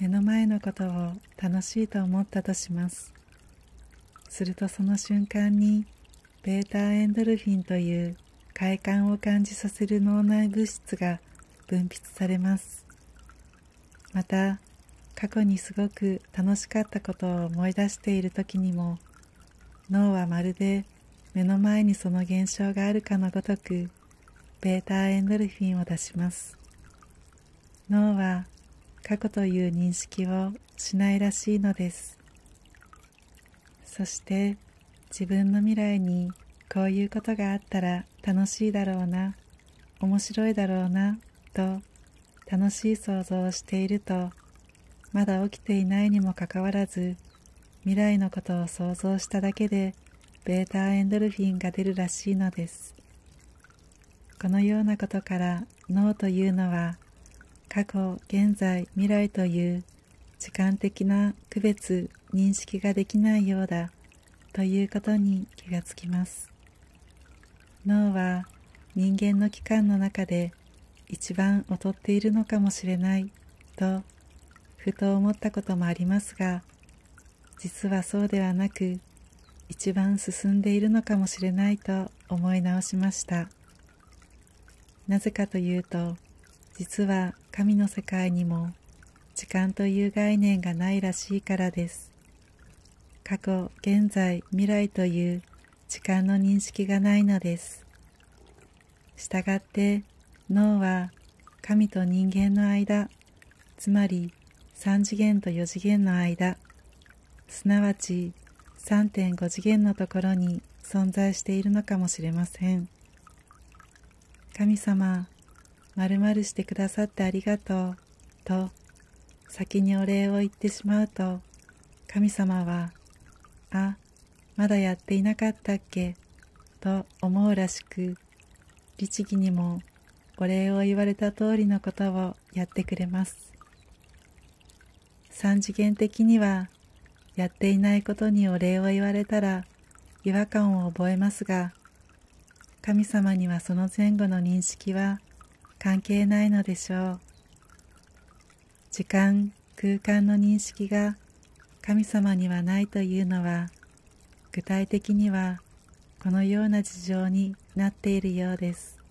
目の前のことを楽しいと思ったとしますするとその瞬間に β エンドルフィンという快感を感じさせる脳内物質が分泌されますまた過去にすごく楽しかったことを思い出している時にも脳はまるで目の前にその現象があるかのごとく β エンドルフィンを出します脳は過去という認識をしないらしいのですそして自分の未来にこういうことがあったら楽しいだろうな面白いだろうなと楽しい想像をしているとまだ起きていないにもかかわらず未来のことを想像しただけでベータエンドルフィンが出るらしいのですこのようなことから脳というのは過去現在未来という時間的な区別認識ができないようだということに気がつきます脳は人間の期間の中で一番劣っているのかもしれないとふと思ったこともありますが実はそうではなく一番進んでいるのかもしれないと思い直しましたなぜかというと実は神の世界にも時間という概念がないらしいからです過去現在未来という時間の認識がないのですしたがって脳は神と人間の間つまり3次元と4次元の間すなわち3.5次元のところに存在しているのかもしれません神様まるまるしてくださってありがとうと先にお礼を言ってしまうと神様はあまだやっていなかったっけと思うらしく律儀にもお礼を言われた通りのことをやってくれます三次元的にはやっていないことにお礼を言われたら違和感を覚えますが神様にはその前後の認識は関係ないのでしょう時間空間の認識が神様にはないというのは具体的にはこのような事情になっているようです